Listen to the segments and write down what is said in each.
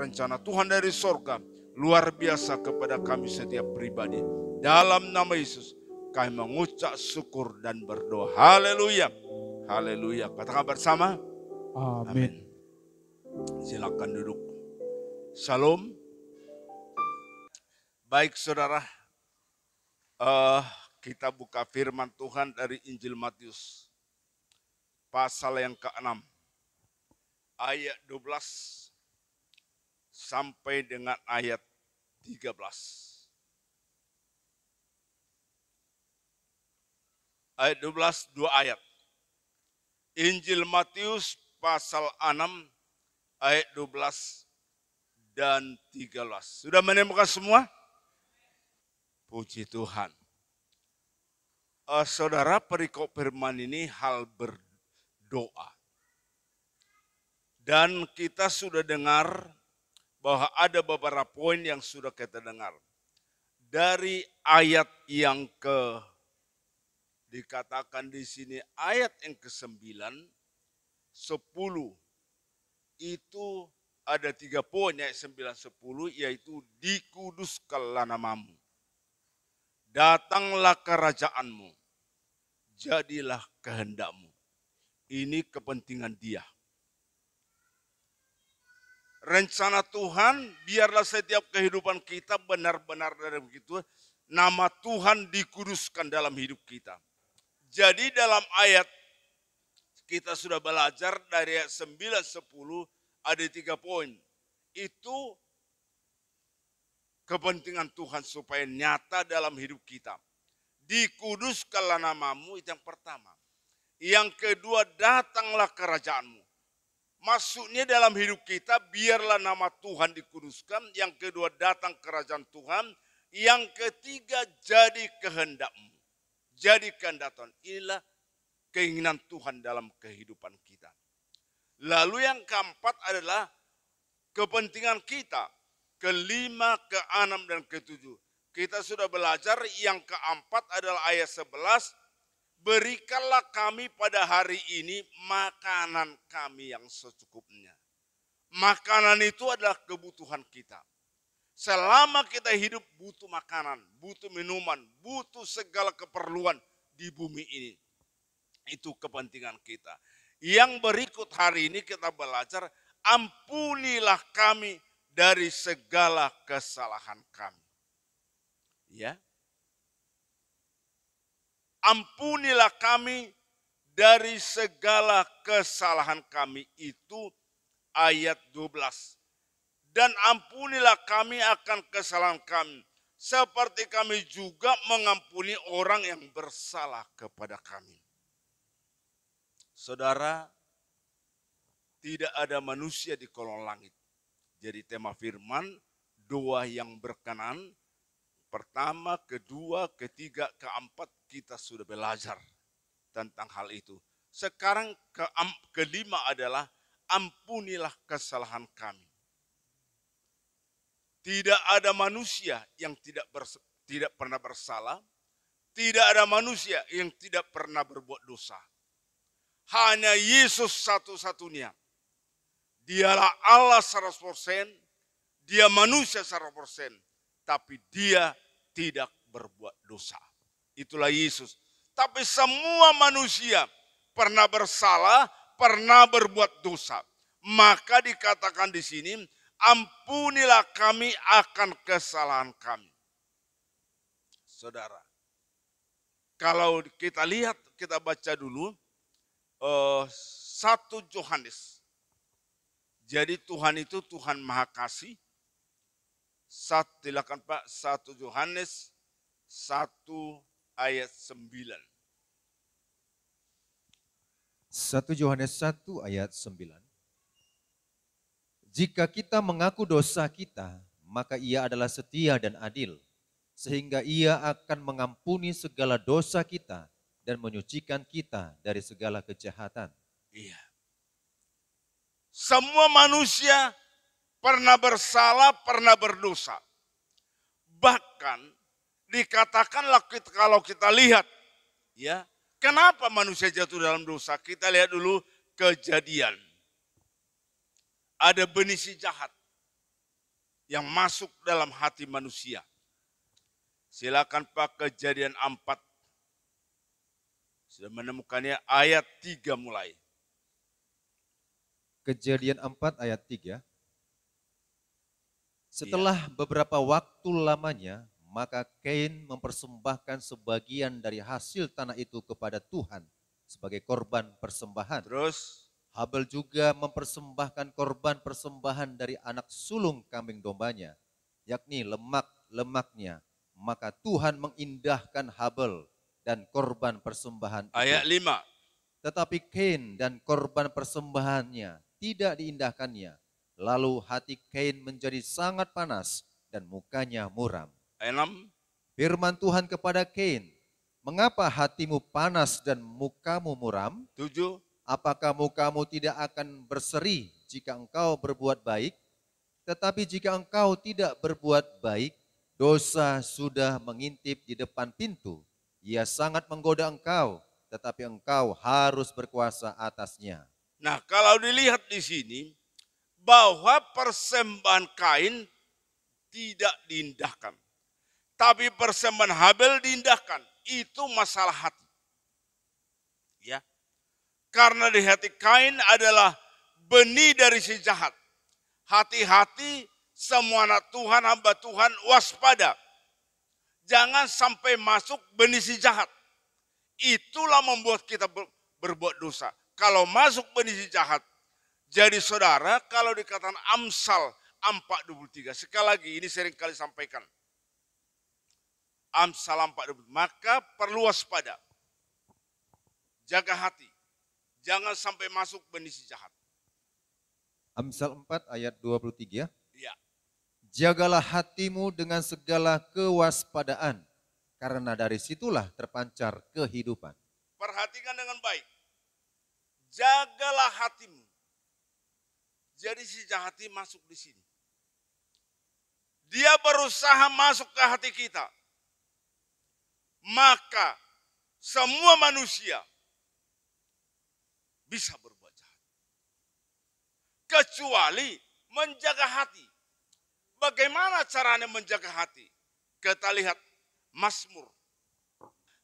rencana Tuhan dari sorga luar biasa kepada kami setiap pribadi. Dalam nama Yesus kami mengucap syukur dan berdoa. Haleluya. Haleluya. Katakan bersama. Amin. Silakan duduk. Shalom. Baik saudara, uh, kita buka firman Tuhan dari Injil Matius. Pasal yang ke-6. Ayat 12 sampai dengan ayat 13. Ayat 12, dua ayat. Injil Matius pasal 6 ayat 12 dan 13. Sudah menemukan semua? Puji Tuhan. Uh, saudara, perikop firman ini hal berdoa. Dan kita sudah dengar bahwa ada beberapa poin yang sudah kita dengar. Dari ayat yang ke dikatakan di sini ayat yang ke-9 10 itu ada tiga poin ayat sembilan sepuluh yaitu dikuduskanlah namamu. Datanglah kerajaanmu. Jadilah kehendakmu. Ini kepentingan dia rencana Tuhan, biarlah setiap kehidupan kita benar-benar dari begitu. Nama Tuhan dikuduskan dalam hidup kita. Jadi dalam ayat kita sudah belajar dari ayat 9 10 ada tiga poin. Itu kepentingan Tuhan supaya nyata dalam hidup kita. Dikuduskanlah namamu itu yang pertama. Yang kedua datanglah kerajaanmu. Maksudnya dalam hidup kita biarlah nama Tuhan dikuduskan. Yang kedua datang kerajaan Tuhan. Yang ketiga jadi kehendakmu. Jadi kehendak Tuhan. Inilah keinginan Tuhan dalam kehidupan kita. Lalu yang keempat adalah kepentingan kita. Kelima, keenam, dan ketujuh. Kita sudah belajar yang keempat adalah ayat sebelas berikanlah kami pada hari ini makanan kami yang secukupnya. Makanan itu adalah kebutuhan kita. Selama kita hidup butuh makanan, butuh minuman, butuh segala keperluan di bumi ini. Itu kepentingan kita. Yang berikut hari ini kita belajar, ampunilah kami dari segala kesalahan kami. Ya, ampunilah kami dari segala kesalahan kami. Itu ayat 12. Dan ampunilah kami akan kesalahan kami. Seperti kami juga mengampuni orang yang bersalah kepada kami. Saudara, tidak ada manusia di kolong langit. Jadi tema firman, doa yang berkenan Pertama, kedua, ketiga, keempat kita sudah belajar tentang hal itu. Sekarang ke kelima adalah ampunilah kesalahan kami. Tidak ada manusia yang tidak tidak pernah bersalah, tidak ada manusia yang tidak pernah berbuat dosa. Hanya Yesus satu-satunya. Dialah Allah 100%, dia manusia tapi dia tidak berbuat dosa. Itulah Yesus. Tapi semua manusia pernah bersalah, pernah berbuat dosa. Maka dikatakan di sini, ampunilah kami akan kesalahan kami. Saudara, kalau kita lihat, kita baca dulu eh, satu Yohanes. Jadi Tuhan itu Tuhan Maha Kasih, Sat, silakan Pak, satu Yohanes, satu ayat sembilan. Satu Yohanes satu ayat sembilan. Jika kita mengaku dosa kita, maka ia adalah setia dan adil, sehingga ia akan mengampuni segala dosa kita dan menyucikan kita dari segala kejahatan. Iya. Semua manusia pernah bersalah, pernah berdosa. Bahkan dikatakanlah kita, kalau kita lihat ya, kenapa manusia jatuh dalam dosa? Kita lihat dulu kejadian. Ada benih si jahat yang masuk dalam hati manusia. Silakan Pak kejadian 4. Sudah menemukannya ayat 3 mulai. Kejadian 4 ayat 3. Setelah iya. beberapa waktu lamanya, maka Kain mempersembahkan sebagian dari hasil tanah itu kepada Tuhan sebagai korban persembahan. Terus Habel juga mempersembahkan korban persembahan dari anak sulung kambing dombanya, yakni lemak-lemaknya. Maka Tuhan mengindahkan Habel dan korban persembahan. Ayat 5. Tetapi Kain dan korban persembahannya tidak diindahkannya. Lalu hati Kain menjadi sangat panas dan mukanya muram. Enam. Firman Tuhan kepada Kain, mengapa hatimu panas dan mukamu muram? Tujuh. Apakah mukamu tidak akan berseri jika engkau berbuat baik? Tetapi jika engkau tidak berbuat baik, dosa sudah mengintip di depan pintu. Ia sangat menggoda engkau, tetapi engkau harus berkuasa atasnya. Nah, kalau dilihat di sini, bahwa persembahan Kain tidak diindahkan. Tapi persembahan Habel diindahkan. Itu masalah hati. Ya. Karena di hati Kain adalah benih dari si jahat. Hati-hati semua anak Tuhan, hamba Tuhan waspada. Jangan sampai masuk benih si jahat. Itulah membuat kita berbuat dosa. Kalau masuk benih si jahat, jadi saudara, kalau dikatakan Amsal 423, sekali lagi ini sering kali sampaikan. Amsal 423, maka perlu waspada. Jaga hati. Jangan sampai masuk benisi jahat. Amsal 4 ayat 23 ya. Iya. Jagalah hatimu dengan segala kewaspadaan, karena dari situlah terpancar kehidupan. Perhatikan dengan baik. Jagalah hatimu jadi si jahat ini masuk di sini. Dia berusaha masuk ke hati kita. Maka semua manusia bisa berbuat jahat. Kecuali menjaga hati. Bagaimana caranya menjaga hati? Kita lihat Mazmur.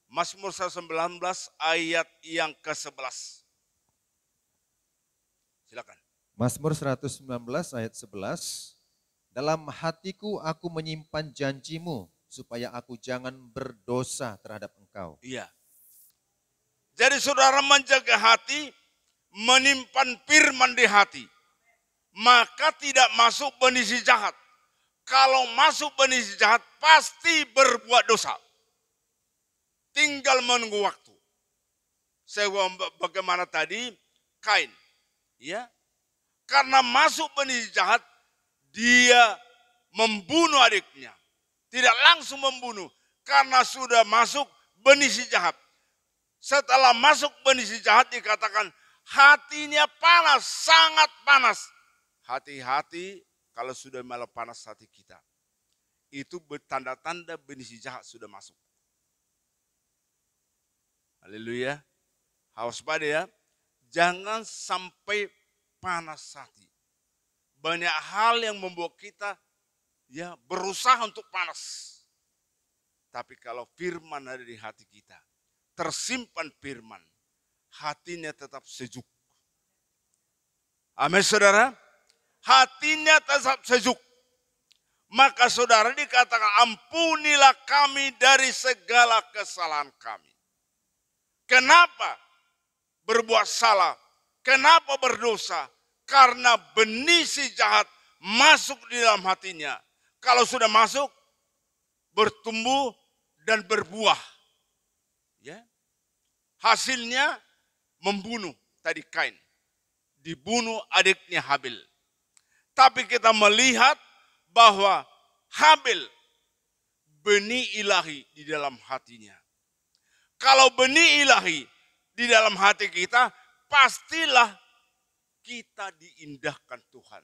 Mazmur 119 ayat yang ke-11. Silakan. Masmur 119 ayat 11, dalam hatiku aku menyimpan janjimu supaya aku jangan berdosa terhadap engkau. Iya. Jadi saudara menjaga hati, menyimpan firman di hati. Maka tidak masuk benisi jahat. Kalau masuk benisi jahat pasti berbuat dosa. Tinggal menunggu waktu. Saya bagaimana tadi Kain. Ya, karena masuk benih jahat, dia membunuh adiknya. Tidak langsung membunuh, karena sudah masuk benih si jahat. Setelah masuk benih si jahat dikatakan hatinya panas, sangat panas. Hati-hati kalau sudah malah panas hati kita. Itu bertanda tanda benih si jahat sudah masuk. Haleluya. Haus pada ya. Jangan sampai panas hati. Banyak hal yang membuat kita ya berusaha untuk panas. Tapi kalau firman ada di hati kita, tersimpan firman, hatinya tetap sejuk. Amin saudara? Hatinya tetap sejuk. Maka saudara dikatakan ampunilah kami dari segala kesalahan kami. Kenapa berbuat salah? Kenapa berdosa? Karena benih si jahat masuk di dalam hatinya. Kalau sudah masuk, bertumbuh dan berbuah. Ya. Hasilnya membunuh tadi Kain. Dibunuh adiknya Habil. Tapi kita melihat bahwa Habil benih ilahi di dalam hatinya. Kalau benih ilahi di dalam hati kita, pastilah kita diindahkan Tuhan.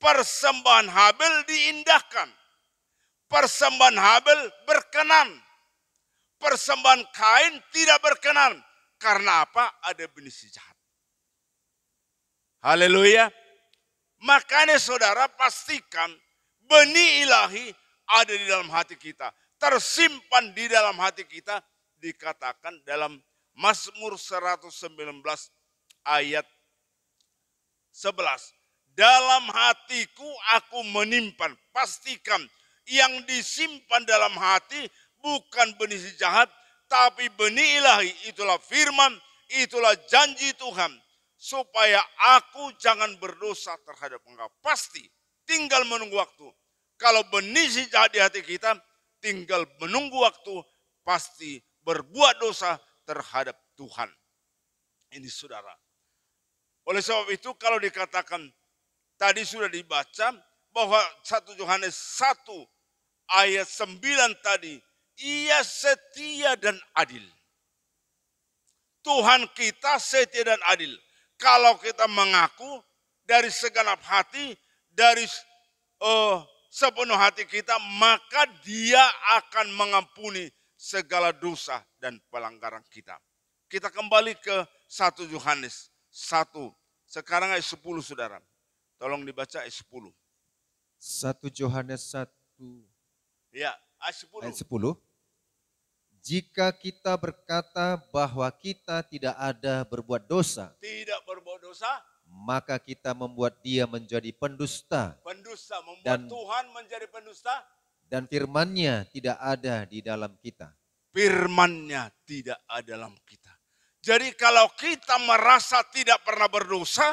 Persembahan Habel diindahkan. Persembahan Habel berkenan. Persembahan Kain tidak berkenan. Karena apa? Ada benih si jahat. Haleluya. Makanya saudara pastikan benih ilahi ada di dalam hati kita. Tersimpan di dalam hati kita dikatakan dalam Mazmur 119 ayat 11. Dalam hatiku aku menimpan, pastikan yang disimpan dalam hati bukan benih jahat, tapi benih ilahi. Itulah firman, itulah janji Tuhan. Supaya aku jangan berdosa terhadap engkau. Pasti tinggal menunggu waktu. Kalau benih si jahat di hati kita, tinggal menunggu waktu, pasti berbuat dosa terhadap Tuhan. Ini saudara, oleh sebab itu kalau dikatakan tadi sudah dibaca bahwa 1 Yohanes 1 ayat 9 tadi ia setia dan adil. Tuhan kita setia dan adil. Kalau kita mengaku dari segenap hati, dari uh, sepenuh hati kita, maka dia akan mengampuni segala dosa dan pelanggaran kita. Kita kembali ke 1 Yohanes 1 sekarang ayat 10 saudara. Tolong dibaca ayat 10. 1 Yohanes 1. Ya, ayat 10. Ayat 10. Jika kita berkata bahwa kita tidak ada berbuat dosa. Tidak berbuat dosa. Maka kita membuat dia menjadi pendusta. Pendusta, membuat dan, Tuhan menjadi pendusta. Dan firmannya tidak ada di dalam kita. Firmannya tidak ada dalam kita jadi kalau kita merasa tidak pernah berdosa,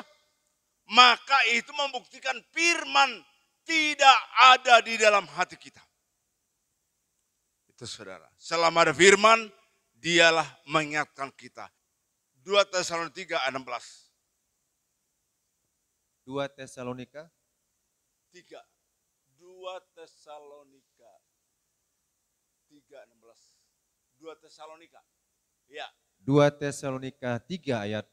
maka itu membuktikan firman tidak ada di dalam hati kita. Itu saudara. Selama ada firman, dialah mengingatkan kita. 2 Tesalonika 16. 2 Tesalonika 3. 2 Tesalonika 3 16. 2 Tesalonika. Ya, 2 Tesalonika 3 ayat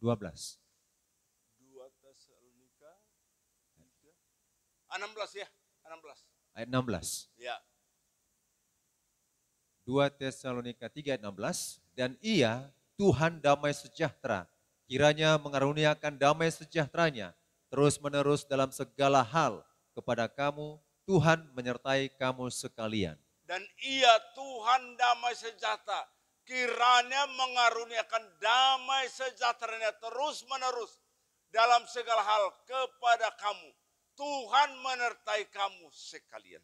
12. 2 Tesalonika 3 16 ya, 16. Ayat 16. Ya. 2 Tesalonika 3 ayat 16 dan ia Tuhan damai sejahtera kiranya mengaruniakan damai sejahteranya terus-menerus dalam segala hal kepada kamu Tuhan menyertai kamu sekalian dan ia Tuhan damai sejahtera kiranya mengaruniakan damai sejahteranya terus menerus dalam segala hal kepada kamu. Tuhan menertai kamu sekalian.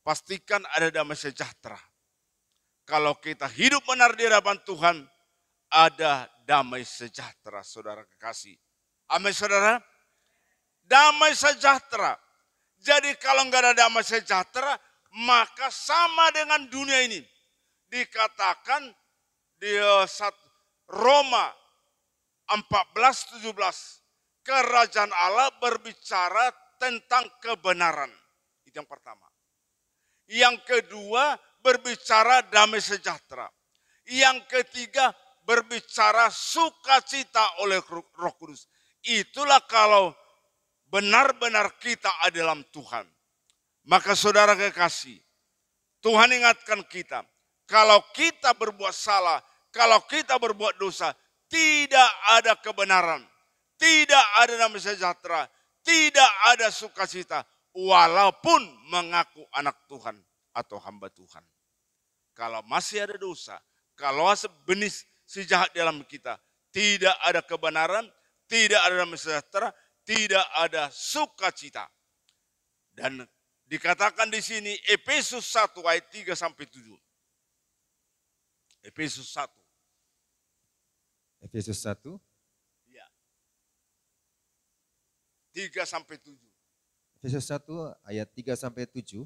Pastikan ada damai sejahtera. Kalau kita hidup benar di hadapan Tuhan, ada damai sejahtera, saudara kekasih. Amin, saudara. Damai sejahtera. Jadi kalau nggak ada damai sejahtera, maka sama dengan dunia ini. Dikatakan di Roma 14:17 kerajaan Allah berbicara tentang kebenaran. Itu yang pertama. Yang kedua berbicara damai sejahtera. Yang ketiga berbicara sukacita oleh Roh Kudus. Itulah kalau benar-benar kita ada dalam Tuhan maka saudara kekasih, Tuhan ingatkan kita, kalau kita berbuat salah, kalau kita berbuat dosa, tidak ada kebenaran, tidak ada nama sejahtera, tidak ada sukacita, walaupun mengaku anak Tuhan atau hamba Tuhan. Kalau masih ada dosa, kalau sebenis si jahat dalam kita, tidak ada kebenaran, tidak ada nama sejahtera, tidak ada sukacita. Dan Dikatakan di sini Efesus 1 ayat 3 sampai 7. Efesus 1. Efesus 1? Iya. 3 sampai 7. Efesus 1 ayat 3 sampai 7.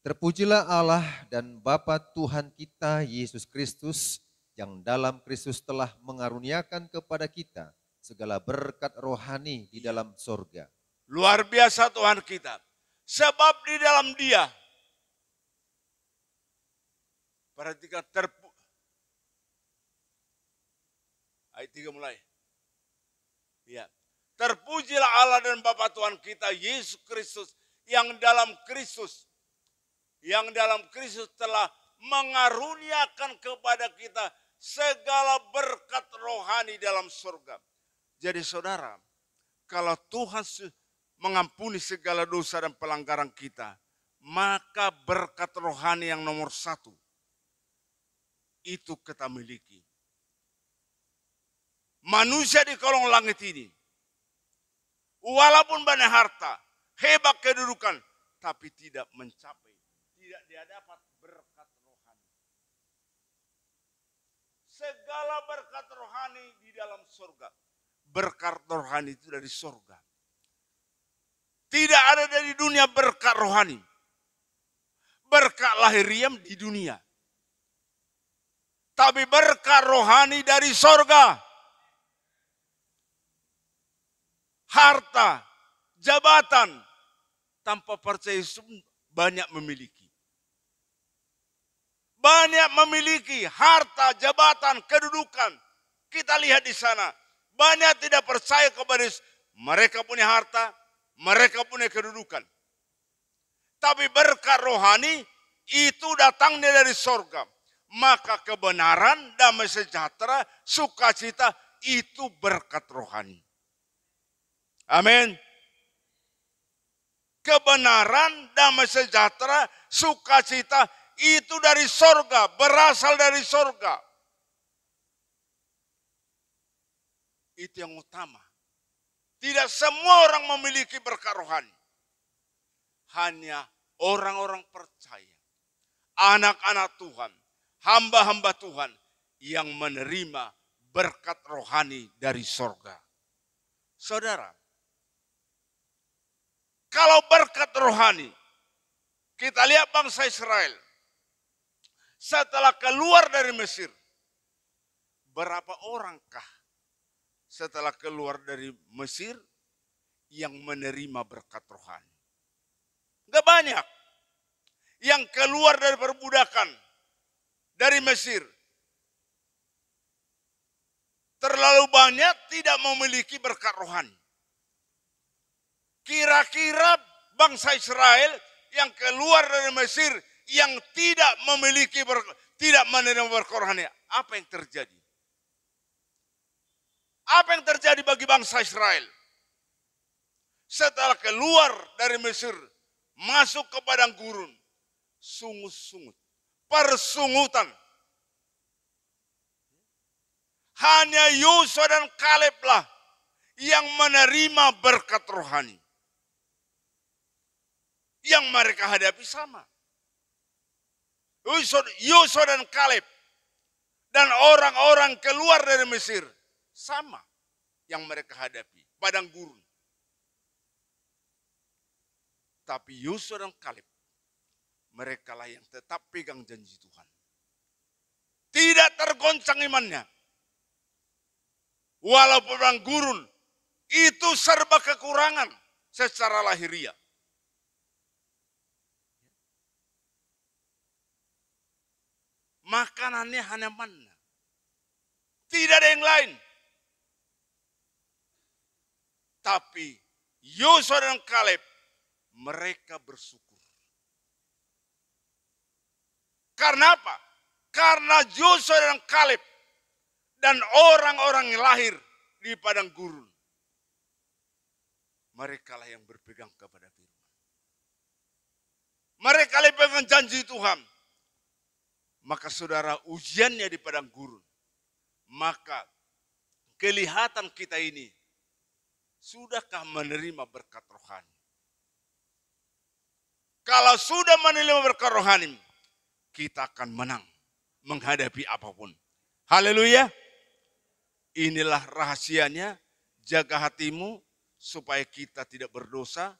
Terpujilah Allah dan Bapa Tuhan kita Yesus Kristus yang dalam Kristus telah mengaruniakan kepada kita segala berkat rohani di iya. dalam sorga. Luar biasa Tuhan kita Sebab di dalam dia, perhatikan terpu, ayat 3 mulai. Ya. Terpujilah Allah dan Bapa Tuhan kita Yesus Kristus yang dalam Kristus yang dalam Kristus telah mengaruniakan kepada kita segala berkat rohani dalam surga. Jadi saudara, kalau Tuhan mengampuni segala dosa dan pelanggaran kita, maka berkat rohani yang nomor satu itu kita miliki. Manusia di kolong langit ini, walaupun banyak harta, hebat kedudukan, tapi tidak mencapai, tidak dia dapat berkat rohani. Segala berkat rohani di dalam surga, berkat rohani itu dari surga. Tidak ada dari dunia berkat rohani. Berkat lahiriam di dunia. Tapi berkat rohani dari sorga. Harta, jabatan, tanpa percaya banyak memiliki. Banyak memiliki harta, jabatan, kedudukan. Kita lihat di sana. Banyak tidak percaya kepada mereka punya harta, mereka punya kedudukan. Tapi berkat rohani itu datangnya dari sorga. Maka kebenaran, damai sejahtera, sukacita itu berkat rohani. Amin. Kebenaran, damai sejahtera, sukacita itu dari sorga, berasal dari sorga. Itu yang utama. Tidak semua orang memiliki berkat rohani. Hanya orang-orang percaya, anak-anak Tuhan, hamba-hamba Tuhan yang menerima berkat rohani dari sorga. Saudara, kalau berkat rohani, kita lihat bangsa Israel setelah keluar dari Mesir, berapa orangkah setelah keluar dari Mesir yang menerima berkat rohani. Gak banyak yang keluar dari perbudakan dari Mesir. Terlalu banyak tidak memiliki berkat rohani. Kira-kira bangsa Israel yang keluar dari Mesir yang tidak memiliki ber, tidak menerima berkat rohani, apa yang terjadi? Apa yang terjadi bagi bangsa Israel? Setelah keluar dari Mesir, masuk ke padang gurun, sungut-sungut, persungutan. Hanya Yusuf dan Kaleb yang menerima berkat rohani. Yang mereka hadapi sama. Yusuf dan Kaleb dan orang-orang keluar dari Mesir sama yang mereka hadapi, padang gurun. Tapi Yusuf dan Kalib, merekalah yang tetap pegang janji Tuhan. Tidak tergoncang imannya. Walaupun orang gurun, itu serba kekurangan secara lahiriah. Makanannya hanya mana. Tidak ada yang lain. Tapi Yosua dan Kaleb, mereka bersyukur. Karena apa? Karena Yosua dan Kaleb dan orang-orang yang lahir di padang gurun. mereka lah yang berpegang kepada firman. Mereka lah pegang janji Tuhan. Maka saudara ujiannya di padang gurun. Maka kelihatan kita ini Sudahkah menerima berkat rohani? Kalau sudah menerima berkat rohani, kita akan menang menghadapi apapun. Haleluya. Inilah rahasianya, jaga hatimu supaya kita tidak berdosa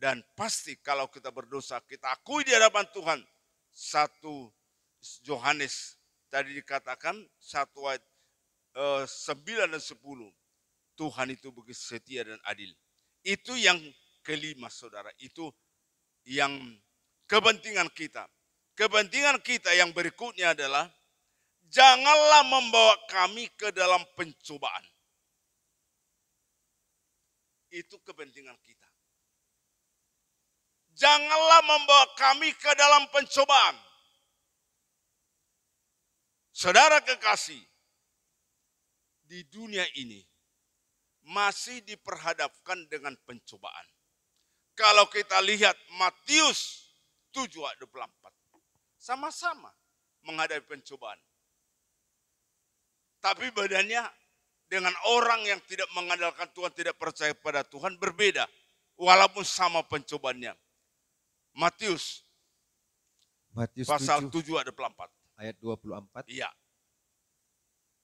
dan pasti kalau kita berdosa kita akui di hadapan Tuhan. Satu Yohanes tadi dikatakan satu ayat eh, sembilan dan sepuluh Tuhan itu begitu setia dan adil. Itu yang kelima saudara, itu yang kepentingan kita. Kepentingan kita yang berikutnya adalah janganlah membawa kami ke dalam pencobaan. Itu kepentingan kita. Janganlah membawa kami ke dalam pencobaan. Saudara kekasih, di dunia ini masih diperhadapkan dengan pencobaan. Kalau kita lihat Matius 7 ayat Sama-sama menghadapi pencobaan. Tapi badannya dengan orang yang tidak mengandalkan Tuhan, tidak percaya pada Tuhan berbeda. Walaupun sama pencobaannya. Matius, Matius pasal 7, 7 ayat 24. Ayat 24? Iya.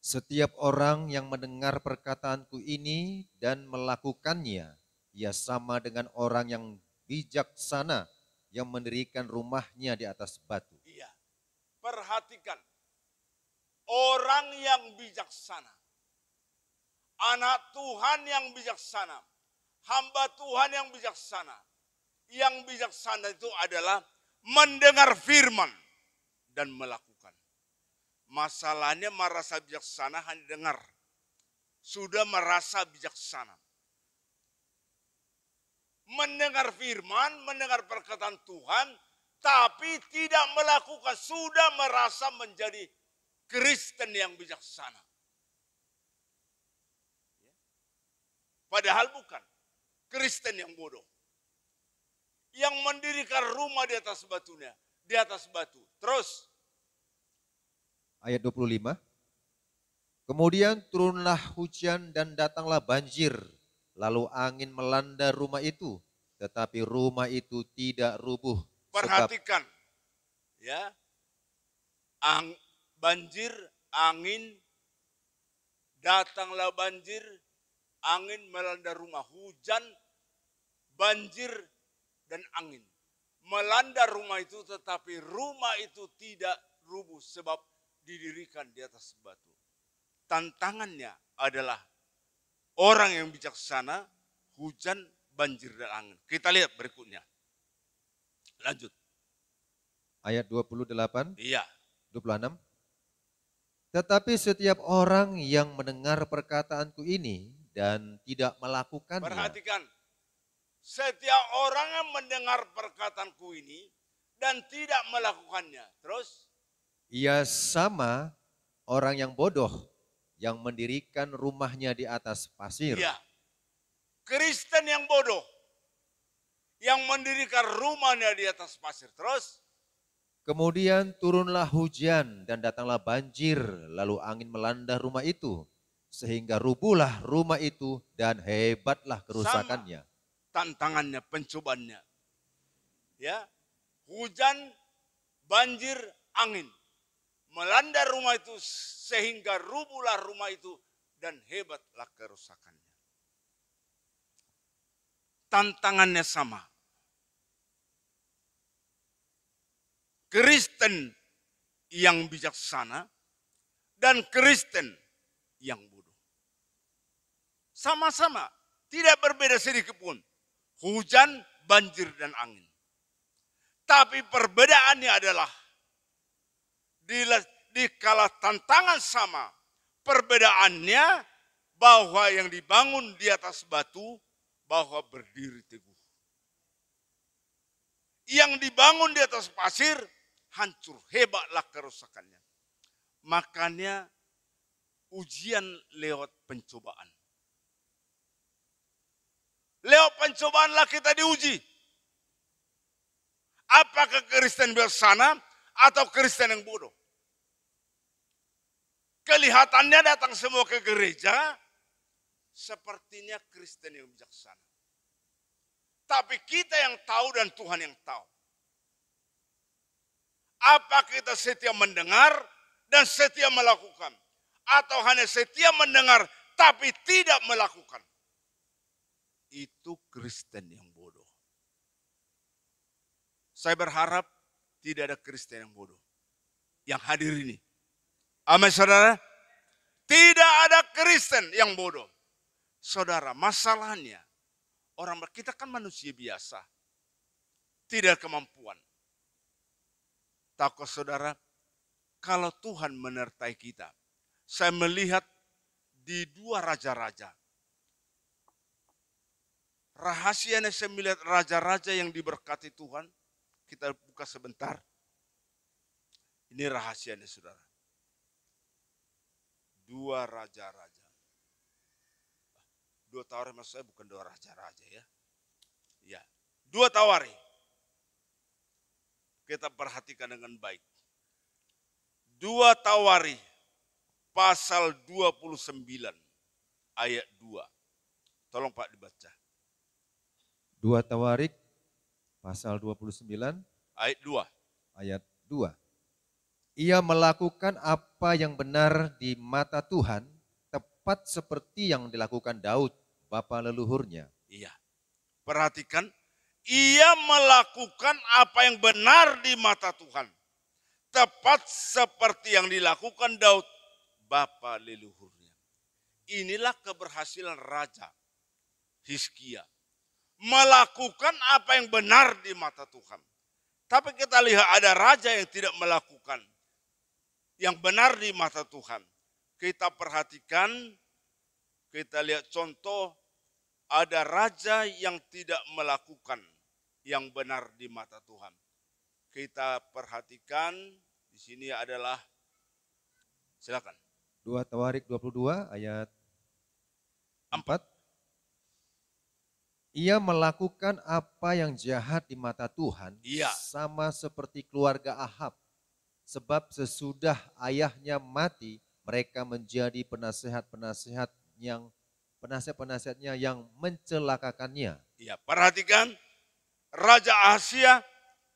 Setiap orang yang mendengar perkataanku ini dan melakukannya, ia sama dengan orang yang bijaksana yang mendirikan rumahnya di atas batu. Iya, perhatikan. Orang yang bijaksana. Anak Tuhan yang bijaksana. Hamba Tuhan yang bijaksana. Yang bijaksana itu adalah mendengar firman dan melakukan Masalahnya merasa bijaksana hanya dengar. Sudah merasa bijaksana. Mendengar firman, mendengar perkataan Tuhan, tapi tidak melakukan. Sudah merasa menjadi Kristen yang bijaksana. Padahal bukan. Kristen yang bodoh. Yang mendirikan rumah di atas batunya. Di atas batu. Terus ayat 25. Kemudian turunlah hujan dan datanglah banjir, lalu angin melanda rumah itu, tetapi rumah itu tidak rubuh. Perhatikan, ya, ang, banjir, angin, datanglah banjir, angin melanda rumah, hujan, banjir, dan angin. Melanda rumah itu tetapi rumah itu tidak rubuh sebab didirikan di atas batu. Tantangannya adalah orang yang bijaksana, hujan, banjir, dan angin. Kita lihat berikutnya. Lanjut. Ayat 28? Iya. 26? Tetapi setiap orang yang mendengar perkataanku ini dan tidak melakukannya. Perhatikan. Setiap orang yang mendengar perkataanku ini dan tidak melakukannya. Terus? Ia sama orang yang bodoh yang mendirikan rumahnya di atas pasir. Ya. Kristen yang bodoh yang mendirikan rumahnya di atas pasir. Terus Kemudian turunlah hujan dan datanglah banjir, lalu angin melanda rumah itu, sehingga rubuhlah rumah itu dan hebatlah kerusakannya. Sama tantangannya, pencobaannya. Ya, hujan, banjir, angin melanda rumah itu sehingga rubuhlah rumah itu dan hebatlah kerusakannya. Tantangannya sama. Kristen yang bijaksana dan Kristen yang bodoh. Sama-sama, tidak berbeda sedikit pun. Hujan, banjir, dan angin. Tapi perbedaannya adalah di, di kala tantangan sama. Perbedaannya bahwa yang dibangun di atas batu bahwa berdiri teguh. Yang dibangun di atas pasir hancur, hebatlah kerusakannya. Makanya ujian lewat pencobaan. Lewat pencobaanlah kita diuji. Apakah Kristen bersana? atau Kristen yang bodoh. Kelihatannya datang semua ke gereja, sepertinya Kristen yang bijaksana. Tapi kita yang tahu dan Tuhan yang tahu. Apa kita setia mendengar dan setia melakukan? Atau hanya setia mendengar tapi tidak melakukan? Itu Kristen yang bodoh. Saya berharap tidak ada Kristen yang bodoh. Yang hadir ini. Amin saudara? Tidak ada Kristen yang bodoh. Saudara, masalahnya orang kita kan manusia biasa. Tidak kemampuan. Takut saudara, kalau Tuhan menertai kita. Saya melihat di dua raja-raja. Rahasianya saya melihat raja-raja yang diberkati Tuhan – kita buka sebentar. Ini rahasia rahasianya saudara. Dua raja-raja. Dua tawari maksud saya bukan dua raja-raja ya. Ya, dua tawari. Kita perhatikan dengan baik. Dua tawari pasal 29 ayat 2. Tolong Pak dibaca. Dua tawarik Pasal 29 ayat 2. Ayat 2. Ia melakukan apa yang benar di mata Tuhan, tepat seperti yang dilakukan Daud, bapa leluhurnya. Iya. Perhatikan, ia melakukan apa yang benar di mata Tuhan. Tepat seperti yang dilakukan Daud, bapa leluhurnya. Inilah keberhasilan raja Hizkia melakukan apa yang benar di mata Tuhan. Tapi kita lihat ada raja yang tidak melakukan yang benar di mata Tuhan. Kita perhatikan, kita lihat contoh ada raja yang tidak melakukan yang benar di mata Tuhan. Kita perhatikan di sini adalah silakan. 2 Tawarik 22 ayat 4. Ia melakukan apa yang jahat di mata Tuhan, iya. sama seperti keluarga Ahab. Sebab sesudah ayahnya mati, mereka menjadi penasehat-penasehat yang penasehat-penasehatnya yang mencelakakannya. Iya, perhatikan Raja Asia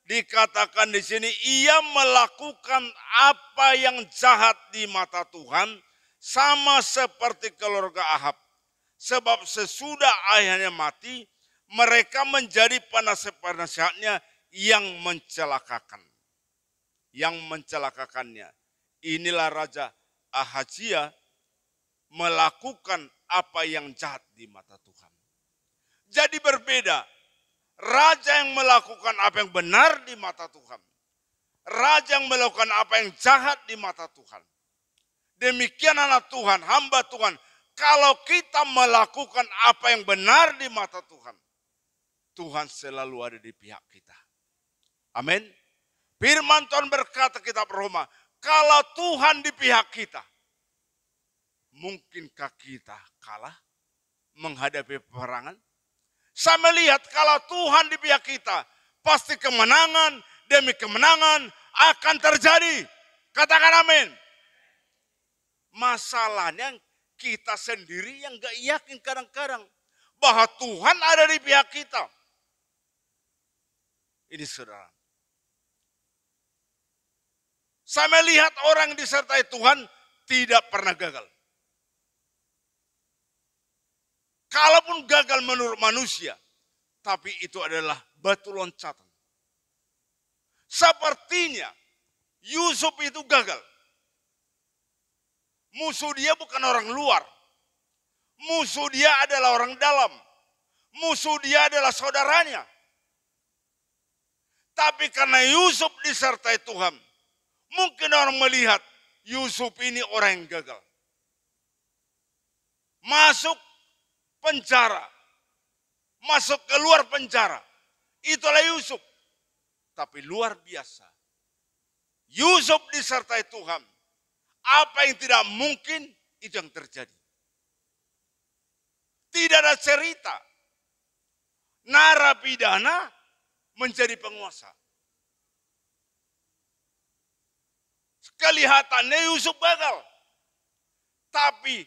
dikatakan di sini ia melakukan apa yang jahat di mata Tuhan sama seperti keluarga Ahab. Sebab sesudah ayahnya mati, mereka menjadi penasehat-penasehatnya yang mencelakakan. Yang mencelakakannya. Inilah Raja Ahazia melakukan apa yang jahat di mata Tuhan. Jadi berbeda. Raja yang melakukan apa yang benar di mata Tuhan. Raja yang melakukan apa yang jahat di mata Tuhan. Demikian anak Tuhan, hamba Tuhan kalau kita melakukan apa yang benar di mata Tuhan, Tuhan selalu ada di pihak kita. Amin. Firman Tuhan berkata kitab Roma, kalau Tuhan di pihak kita, mungkinkah kita kalah menghadapi peperangan? Saya melihat kalau Tuhan di pihak kita, pasti kemenangan demi kemenangan akan terjadi. Katakan amin. Masalahnya kita sendiri yang gak yakin kadang-kadang bahwa Tuhan ada di pihak kita. Ini saudara. Saya melihat orang yang disertai Tuhan tidak pernah gagal. Kalaupun gagal menurut manusia, tapi itu adalah batu loncatan. Sepertinya Yusuf itu gagal. Musuh dia bukan orang luar. Musuh dia adalah orang dalam. Musuh dia adalah saudaranya. Tapi karena Yusuf disertai Tuhan, mungkin orang melihat Yusuf ini orang yang gagal. Masuk penjara, masuk keluar penjara. Itulah Yusuf. Tapi luar biasa. Yusuf disertai Tuhan apa yang tidak mungkin itu yang terjadi. Tidak ada cerita. Narapidana menjadi penguasa. Kelihatannya Yusuf gagal. Tapi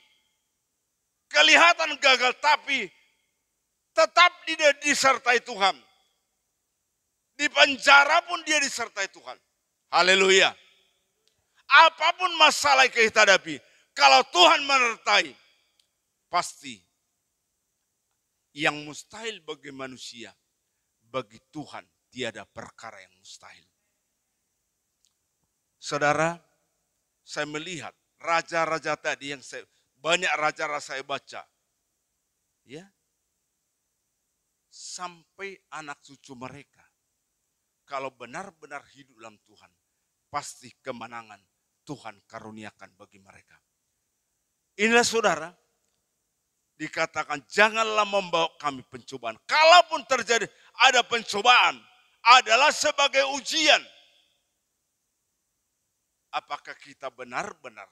kelihatan gagal tapi tetap tidak disertai Tuhan. Di penjara pun dia disertai Tuhan. Haleluya. Apapun masalah yang kita hadapi, kalau Tuhan menertai, pasti yang mustahil bagi manusia, bagi Tuhan tiada perkara yang mustahil. Saudara, saya melihat raja-raja tadi yang saya, banyak raja-raja saya baca, ya, sampai anak cucu mereka, kalau benar-benar hidup dalam Tuhan, pasti kemenangan Tuhan karuniakan bagi mereka. Inilah saudara, dikatakan janganlah membawa kami pencobaan. Kalaupun terjadi ada pencobaan, adalah sebagai ujian. Apakah kita benar-benar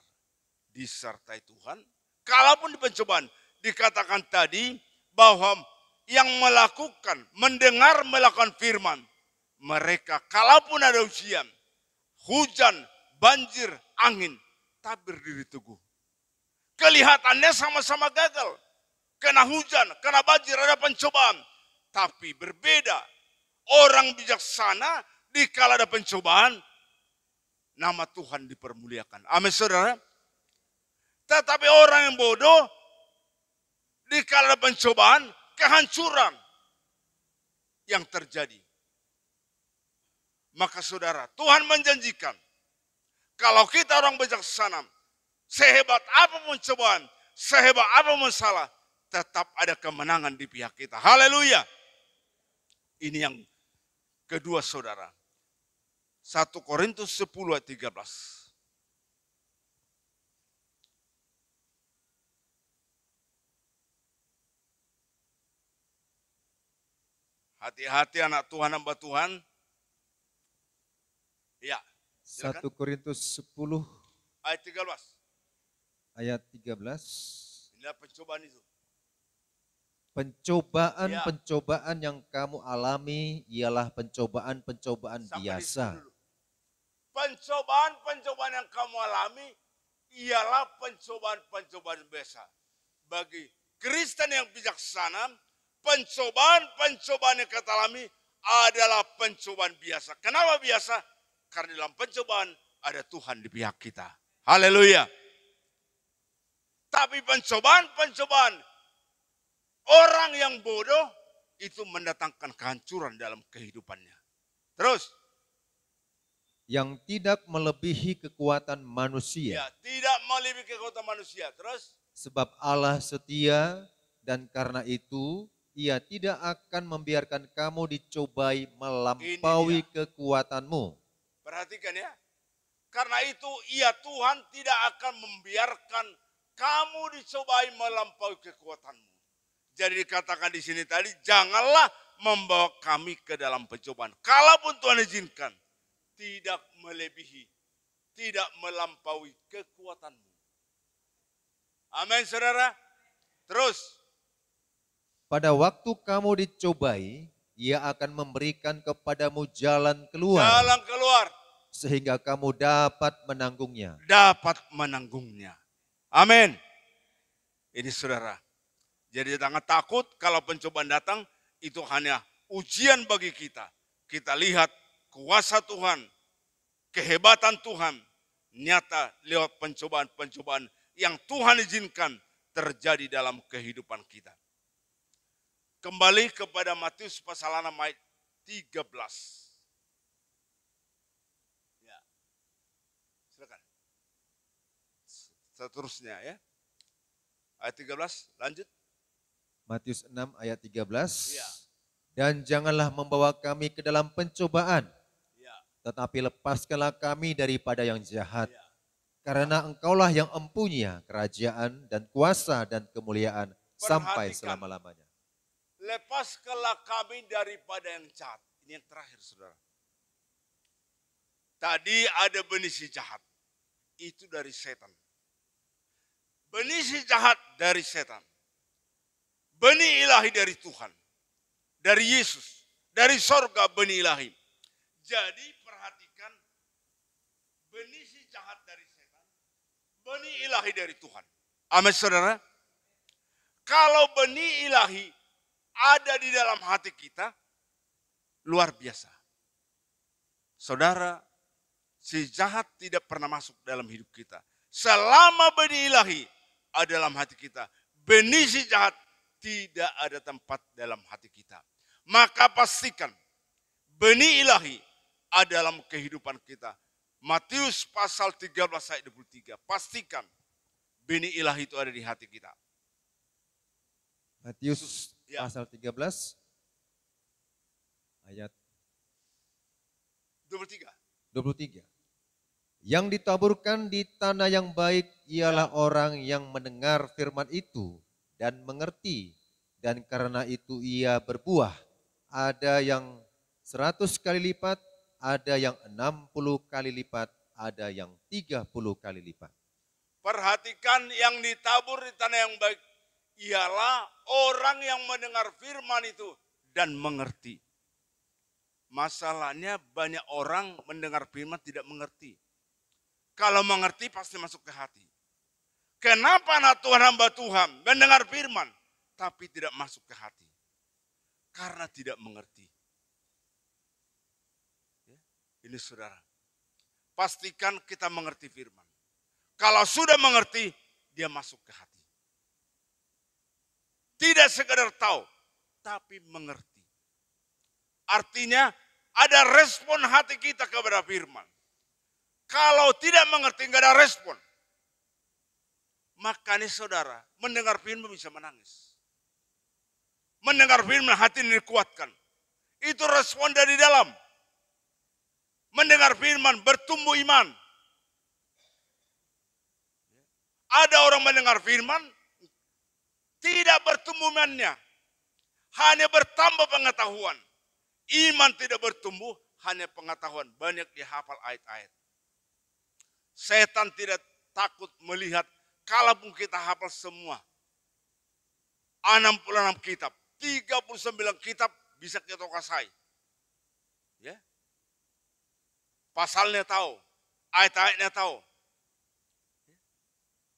disertai Tuhan? Kalaupun di pencobaan, dikatakan tadi bahwa yang melakukan, mendengar melakukan firman, mereka kalaupun ada ujian, hujan, banjir, angin, tak berdiri teguh. Kelihatannya sama-sama gagal. Kena hujan, kena banjir, ada pencobaan. Tapi berbeda. Orang bijaksana dikala ada pencobaan, nama Tuhan dipermuliakan. Amin saudara. Tetapi orang yang bodoh, dikala ada pencobaan, kehancuran yang terjadi. Maka saudara, Tuhan menjanjikan kalau kita orang bijaksana, sehebat apapun cobaan, sehebat apapun salah, tetap ada kemenangan di pihak kita. Haleluya. Ini yang kedua saudara. 1 Korintus 10 ayat 13. Hati-hati anak Tuhan hamba Tuhan. 1 ya kan? Korintus 10 ayat 13. Ayat 13. Inilah pencobaan itu. Pencobaan-pencobaan ya. yang kamu alami ialah pencobaan-pencobaan biasa. Pencobaan-pencobaan yang kamu alami ialah pencobaan-pencobaan biasa. Bagi Kristen yang bijaksana, pencobaan-pencobaan yang kita alami adalah pencobaan biasa. Kenapa biasa? Karena dalam pencobaan ada Tuhan di pihak kita. Haleluya. Tapi pencobaan-pencobaan orang yang bodoh itu mendatangkan kehancuran dalam kehidupannya. Terus. Yang tidak melebihi kekuatan manusia. Ya, tidak melebihi kekuatan manusia. Terus. Sebab Allah setia dan karena itu ia tidak akan membiarkan kamu dicobai melampaui kekuatanmu Perhatikan ya. Karena itu ia Tuhan tidak akan membiarkan kamu dicobai melampaui kekuatanmu. Jadi dikatakan di sini tadi, janganlah membawa kami ke dalam pencobaan. Kalaupun Tuhan izinkan, tidak melebihi, tidak melampaui kekuatanmu. Amin saudara. Terus. Pada waktu kamu dicobai, ia akan memberikan kepadamu jalan keluar. Jalan keluar sehingga kamu dapat menanggungnya. Dapat menanggungnya. Amin. Ini saudara. Jadi jangan takut kalau pencobaan datang itu hanya ujian bagi kita. Kita lihat kuasa Tuhan, kehebatan Tuhan nyata lewat pencobaan-pencobaan yang Tuhan izinkan terjadi dalam kehidupan kita. Kembali kepada Matius pasal 6 ayat 13. seterusnya ya. Ayat 13 lanjut. Matius 6 ayat 13. Ya. Dan janganlah membawa kami ke dalam pencobaan. Ya. Tetapi lepaskanlah kami daripada yang jahat. Ya. Karena engkaulah yang empunya kerajaan dan kuasa dan kemuliaan Perhatikan, sampai selama-lamanya. Lepaskanlah kami daripada yang jahat. Ini yang terakhir saudara. Tadi ada benih si jahat. Itu dari setan Benih si jahat dari setan. Benih ilahi dari Tuhan. Dari Yesus. Dari sorga benih ilahi. Jadi perhatikan benih si jahat dari setan. Benih ilahi dari Tuhan. Amin saudara. Kalau benih ilahi ada di dalam hati kita, luar biasa. Saudara, si jahat tidak pernah masuk dalam hidup kita. Selama benih ilahi ada dalam hati kita. Benih si jahat tidak ada tempat dalam hati kita. Maka pastikan benih ilahi ada dalam kehidupan kita. Matius pasal 13 ayat 23. Pastikan benih ilahi itu ada di hati kita. Matius ya. pasal 13 ayat 23. 23. Yang ditaburkan di tanah yang baik ialah orang yang mendengar firman itu dan mengerti dan karena itu ia berbuah. Ada yang seratus kali lipat, ada yang enam puluh kali lipat, ada yang tiga puluh kali lipat. Perhatikan yang ditabur di tanah yang baik ialah orang yang mendengar firman itu dan mengerti. Masalahnya banyak orang mendengar firman tidak mengerti. Kalau mengerti pasti masuk ke hati. Kenapa anak Tuhan hamba Tuhan mendengar firman tapi tidak masuk ke hati? Karena tidak mengerti. Ya, ini saudara, pastikan kita mengerti firman. Kalau sudah mengerti, dia masuk ke hati. Tidak sekedar tahu, tapi mengerti. Artinya ada respon hati kita kepada firman. Kalau tidak mengerti, nggak ada respon. Maka nih saudara, mendengar firman bisa menangis. Mendengar firman hati ini dikuatkan. Itu respon dari dalam. Mendengar firman bertumbuh iman. Ada orang mendengar firman, tidak bertumbuh imannya. Hanya bertambah pengetahuan. Iman tidak bertumbuh, hanya pengetahuan. Banyak dihafal ayat-ayat. Setan tidak takut melihat kalaupun kita hafal semua. 66 kitab, 39 kitab bisa kita kasai. Ya. Pasalnya tahu, ayat-ayatnya tahu.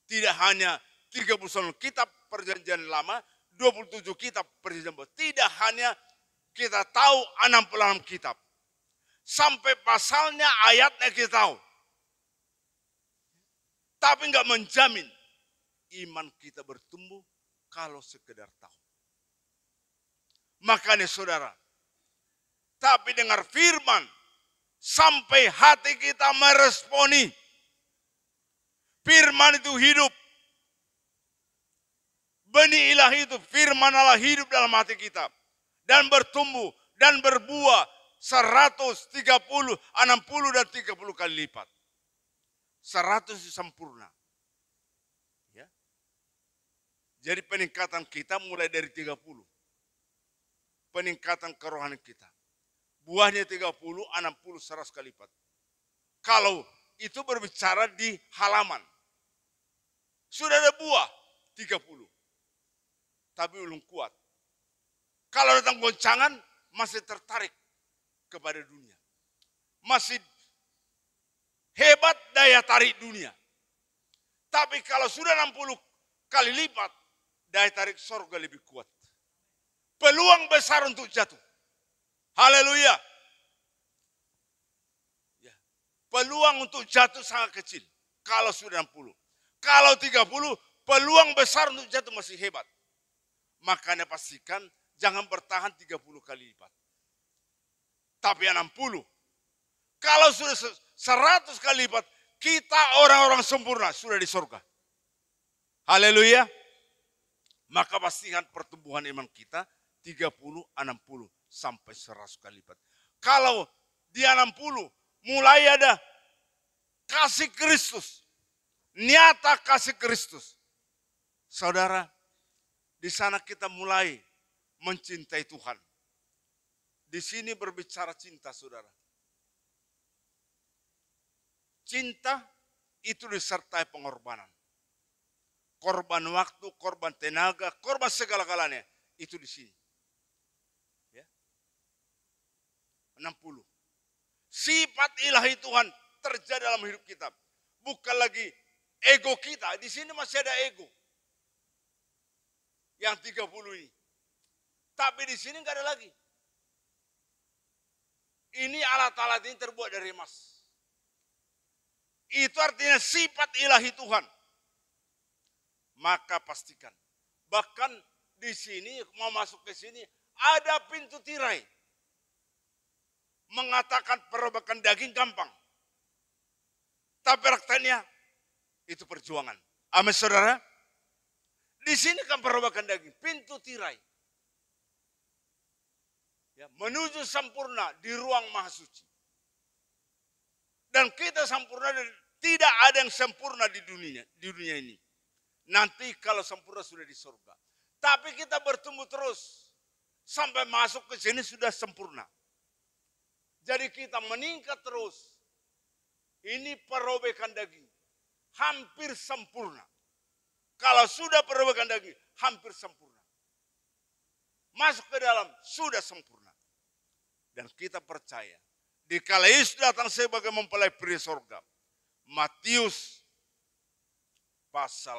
Tidak hanya 39 kitab perjanjian lama, 27 kitab perjanjian baru. Tidak hanya kita tahu 66 kitab. Sampai pasalnya ayatnya kita tahu. Tapi nggak menjamin iman kita bertumbuh kalau sekedar tahu. Makanya saudara, tapi dengar firman sampai hati kita meresponi. Firman itu hidup. Benih ilahi itu firman Allah hidup dalam hati kita. Dan bertumbuh dan berbuah 130, 60 dan 30 kali lipat seratus sempurna. Ya. Jadi peningkatan kita mulai dari 30. Peningkatan kerohanian kita. Buahnya 30, 60, 100 kali lipat. Kalau itu berbicara di halaman. Sudah ada buah 30. Tapi belum kuat. Kalau datang goncangan masih tertarik kepada dunia. Masih hebat daya tarik dunia. Tapi kalau sudah 60 kali lipat, daya tarik sorga lebih kuat. Peluang besar untuk jatuh. Haleluya. Ya. Peluang untuk jatuh sangat kecil. Kalau sudah 60. Kalau 30, peluang besar untuk jatuh masih hebat. Makanya pastikan jangan bertahan 30 kali lipat. Tapi 60. Kalau sudah seratus kali lipat, kita orang-orang sempurna sudah di surga. Haleluya. Maka pastikan pertumbuhan iman kita 30, 60 sampai seratus kali lipat. Kalau di 60 mulai ada kasih Kristus. Nyata kasih Kristus. Saudara, di sana kita mulai mencintai Tuhan. Di sini berbicara cinta, saudara cinta itu disertai pengorbanan. Korban waktu, korban tenaga, korban segala-galanya itu di sini. Ya. 60. Sifat ilahi Tuhan terjadi dalam hidup kita. Bukan lagi ego kita. Di sini masih ada ego. Yang 30 ini. Tapi di sini nggak ada lagi. Ini alat-alat ini terbuat dari emas. Itu artinya sifat ilahi Tuhan. Maka pastikan. Bahkan di sini, mau masuk ke sini, ada pintu tirai. Mengatakan perobakan daging gampang. Tapi raktanya itu perjuangan. Amin saudara? Di sini kan perobakan daging, pintu tirai. Ya, menuju sempurna di ruang Mahasuci. Dan kita sempurna tidak ada yang sempurna di dunia, di dunia ini. Nanti kalau sempurna sudah di surga. Tapi kita bertumbuh terus. Sampai masuk ke sini sudah sempurna. Jadi kita meningkat terus. Ini perobekan daging. Hampir sempurna. Kalau sudah perobekan daging, hampir sempurna. Masuk ke dalam, sudah sempurna. Dan kita percaya, dikala Yesus datang sebagai mempelai pria sorga, Matius pasal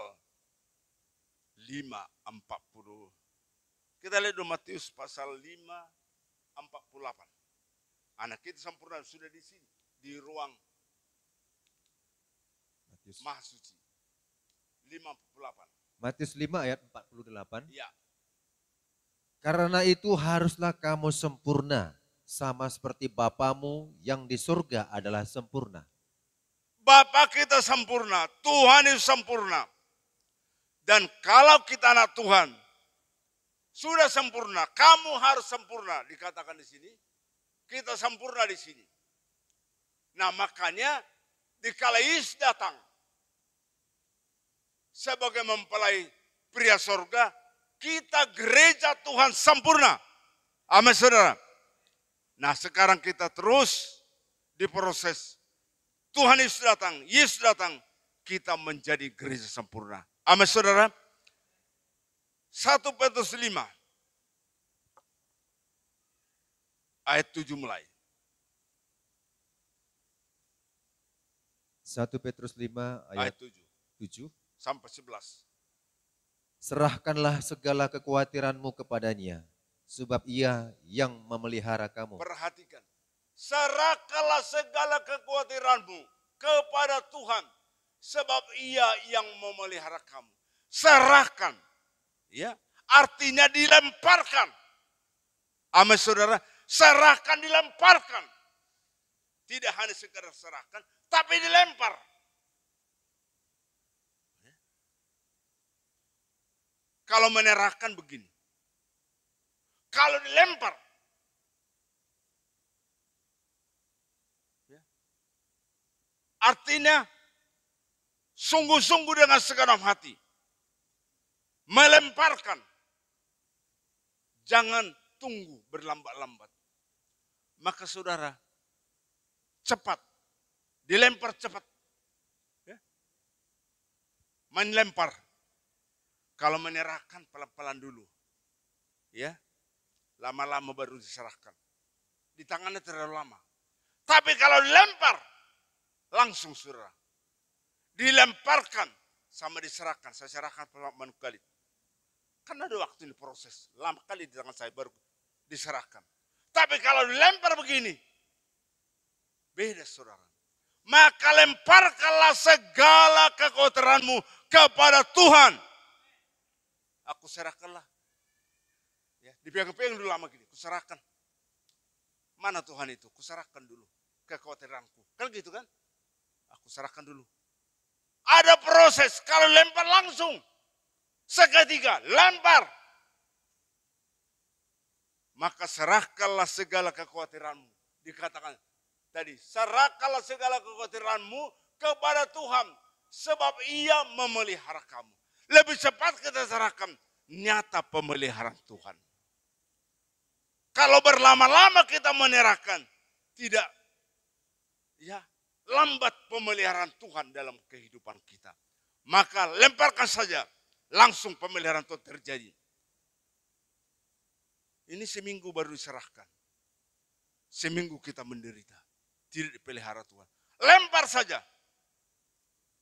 540. Kita lihat dulu Matius pasal 548. Anak kita sempurna sudah di sini di ruang Matius. Maha Suci. 58. Matius 5 ayat 48. Ya. Karena itu haruslah kamu sempurna sama seperti Bapamu yang di surga adalah sempurna. Bapa kita sempurna, Tuhan itu sempurna. Dan kalau kita anak Tuhan, sudah sempurna, kamu harus sempurna, dikatakan di sini. Kita sempurna di sini. Nah makanya dikala Yesus datang sebagai mempelai pria sorga, kita gereja Tuhan sempurna. Amin saudara. Nah sekarang kita terus diproses Tuhan Yesus datang, Yesus datang, kita menjadi gereja sempurna. Amin saudara. 1 Petrus 5 ayat 7 mulai. 1 Petrus 5 ayat, ayat 7. 7 sampai 11. Serahkanlah segala kekhawatiranmu kepadanya, sebab ia yang memelihara kamu. Perhatikan serahkanlah segala kekhawatiranmu kepada Tuhan sebab ia yang memelihara kamu. Serahkan. Ya, artinya dilemparkan. Amin saudara, serahkan dilemparkan. Tidak hanya sekedar serahkan, tapi dilempar. Kalau menerahkan begini. Kalau dilempar, Artinya sungguh-sungguh dengan segala hati. Melemparkan. Jangan tunggu berlambat-lambat. Maka saudara, cepat. Dilempar cepat. Ya. Menlempar. Kalau menyerahkan pelan-pelan dulu. Ya. Lama-lama baru diserahkan. Di tangannya terlalu lama. Tapi kalau lempar, Langsung saudara. Dilemparkan sama diserahkan. Saya serahkan Manu Khalid. Karena ada waktu ini proses. Lama kali di tangan saya baru diserahkan. Tapi kalau dilempar begini, beda saudara. Maka lemparkanlah segala kekotoranmu kepada Tuhan. Aku serahkanlah. Ya, dipegang-pegang dulu lama gini, aku serahkan. Mana Tuhan itu? Kuserahkan dulu kekhawatiranku. Kan gitu kan? serahkan dulu. Ada proses, kalau lempar langsung. Seketika, lempar. Maka serahkanlah segala kekhawatiranmu. Dikatakan tadi, serahkanlah segala kekhawatiranmu kepada Tuhan. Sebab ia memelihara kamu. Lebih cepat kita serahkan nyata pemeliharaan Tuhan. Kalau berlama-lama kita menyerahkan, tidak. Ya, lambat pemeliharaan Tuhan dalam kehidupan kita. Maka lemparkan saja, langsung pemeliharaan Tuhan terjadi. Ini seminggu baru diserahkan. Seminggu kita menderita. Tidak dipelihara Tuhan. Lempar saja.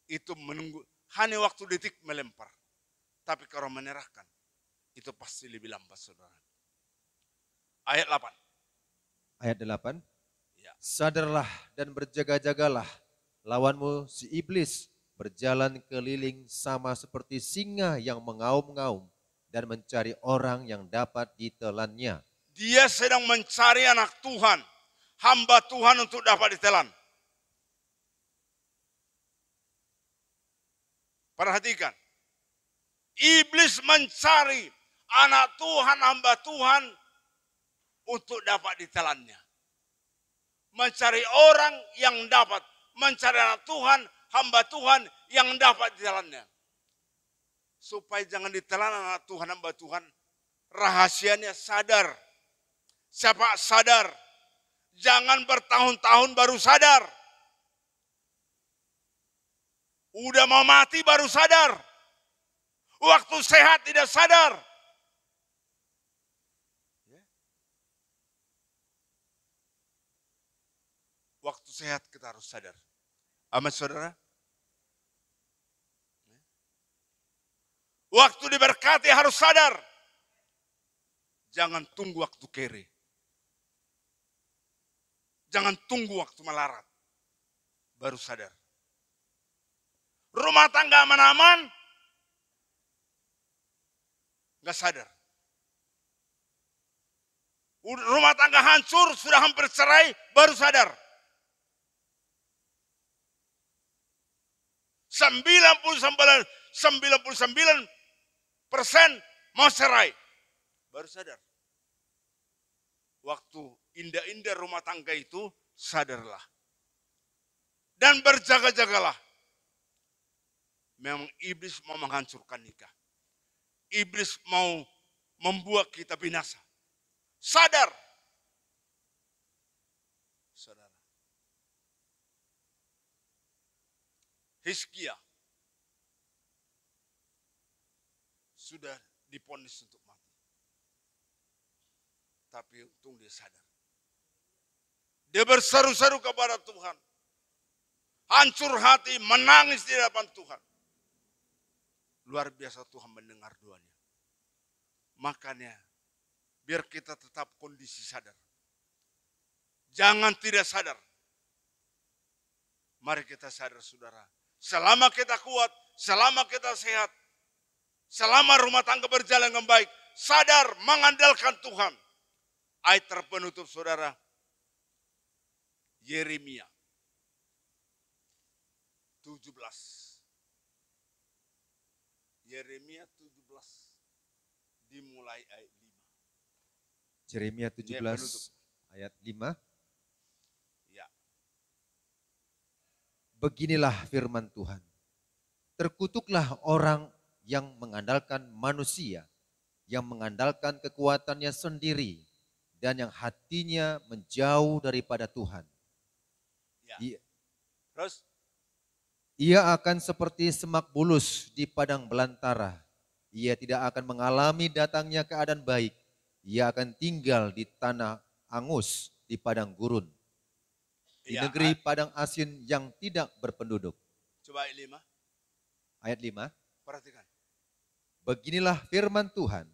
Itu menunggu. Hanya waktu detik melempar. Tapi kalau menyerahkan, itu pasti lebih lambat saudara. Ayat 8. Ayat 8. Sadarlah dan berjaga-jagalah, lawanmu si iblis berjalan keliling sama seperti singa yang mengaum-ngaum dan mencari orang yang dapat ditelannya. Dia sedang mencari anak Tuhan, hamba Tuhan untuk dapat ditelan. Perhatikan, iblis mencari anak Tuhan, hamba Tuhan untuk dapat ditelannya mencari orang yang dapat, mencari anak Tuhan, hamba Tuhan yang dapat di jalannya. Supaya jangan ditelan anak Tuhan, hamba Tuhan. Rahasianya sadar. Siapa sadar? Jangan bertahun-tahun baru sadar. Udah mau mati baru sadar. Waktu sehat tidak sadar. sehat kita harus sadar. Amat saudara? Waktu diberkati harus sadar. Jangan tunggu waktu kere. Jangan tunggu waktu melarat. Baru sadar. Rumah tangga aman-aman. Gak sadar. Rumah tangga hancur, sudah hampir cerai, baru sadar. 99, 99 persen mau cerai. Baru sadar. Waktu indah-indah rumah tangga itu sadarlah. Dan berjaga-jagalah. Memang iblis mau menghancurkan nikah. Iblis mau membuat kita binasa. Sadar Hiskia sudah diponis untuk mati. Tapi untung dia sadar. Dia berseru-seru kepada Tuhan. Hancur hati, menangis di hadapan Tuhan. Luar biasa Tuhan mendengar doanya. Makanya, biar kita tetap kondisi sadar. Jangan tidak sadar. Mari kita sadar saudara Selama kita kuat, selama kita sehat, selama rumah tangga berjalan dengan baik, sadar mengandalkan Tuhan. Ayat terpenutup saudara, Yeremia 17. Yeremia 17 dimulai ayat 5. Yeremia 17 ayat 5. Beginilah firman Tuhan. Terkutuklah orang yang mengandalkan manusia, yang mengandalkan kekuatannya sendiri, dan yang hatinya menjauh daripada Tuhan. Ya. Ia, Terus? Ia akan seperti semak bulus di padang belantara. Ia tidak akan mengalami datangnya keadaan baik. Ia akan tinggal di tanah angus di padang gurun di ya, negeri ah. Padang Asin yang tidak berpenduduk. Coba ayat 5. Ayat 5. Perhatikan. Beginilah firman Tuhan.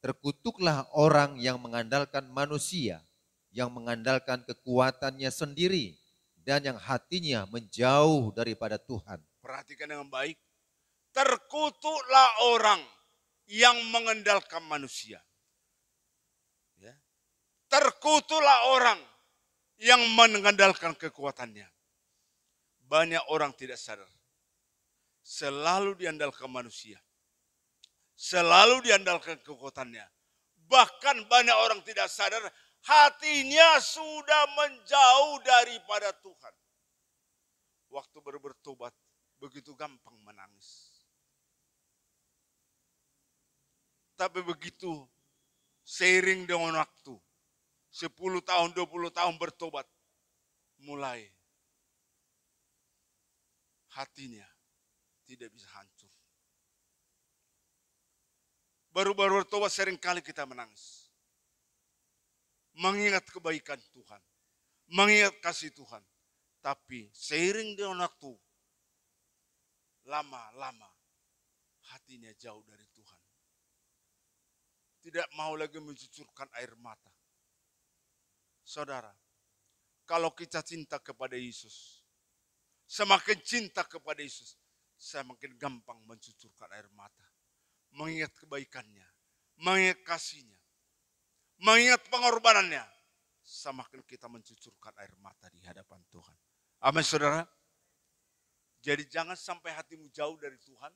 Terkutuklah orang yang mengandalkan manusia, yang mengandalkan kekuatannya sendiri, dan yang hatinya menjauh daripada Tuhan. Perhatikan dengan baik. Terkutuklah orang yang mengandalkan manusia. Ya. Terkutuklah orang yang mengandalkan kekuatannya. Banyak orang tidak sadar. Selalu diandalkan manusia. Selalu diandalkan kekuatannya. Bahkan banyak orang tidak sadar hatinya sudah menjauh daripada Tuhan. Waktu baru bertobat, begitu gampang menangis. Tapi begitu seiring dengan waktu, 10 tahun, 20 tahun bertobat. Mulai hatinya tidak bisa hancur. Baru-baru bertobat seringkali kita menangis. Mengingat kebaikan Tuhan. Mengingat kasih Tuhan. Tapi seiring dengan waktu, lama-lama hatinya jauh dari Tuhan. Tidak mau lagi mencucurkan air mata. Saudara, kalau kita cinta kepada Yesus, semakin cinta kepada Yesus, semakin gampang mencucurkan air mata. Mengingat kebaikannya, mengingat kasihnya, mengingat pengorbanannya. Semakin kita mencucurkan air mata di hadapan Tuhan. Amin saudara. Jadi jangan sampai hatimu jauh dari Tuhan.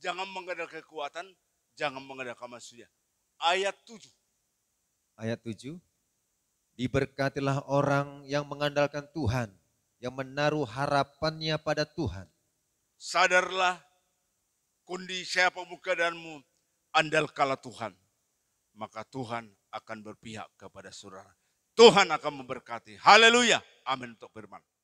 Jangan mengandalkan kekuatan, jangan mengandalkan maksudnya. Ayat 7. Ayat 7. Diberkatilah orang yang mengandalkan Tuhan, yang menaruh harapannya pada Tuhan. Sadarlah kondisi apa danmu, andalkanlah Tuhan. Maka Tuhan akan berpihak kepada saudara. Tuhan akan memberkati. Haleluya. Amin untuk firman.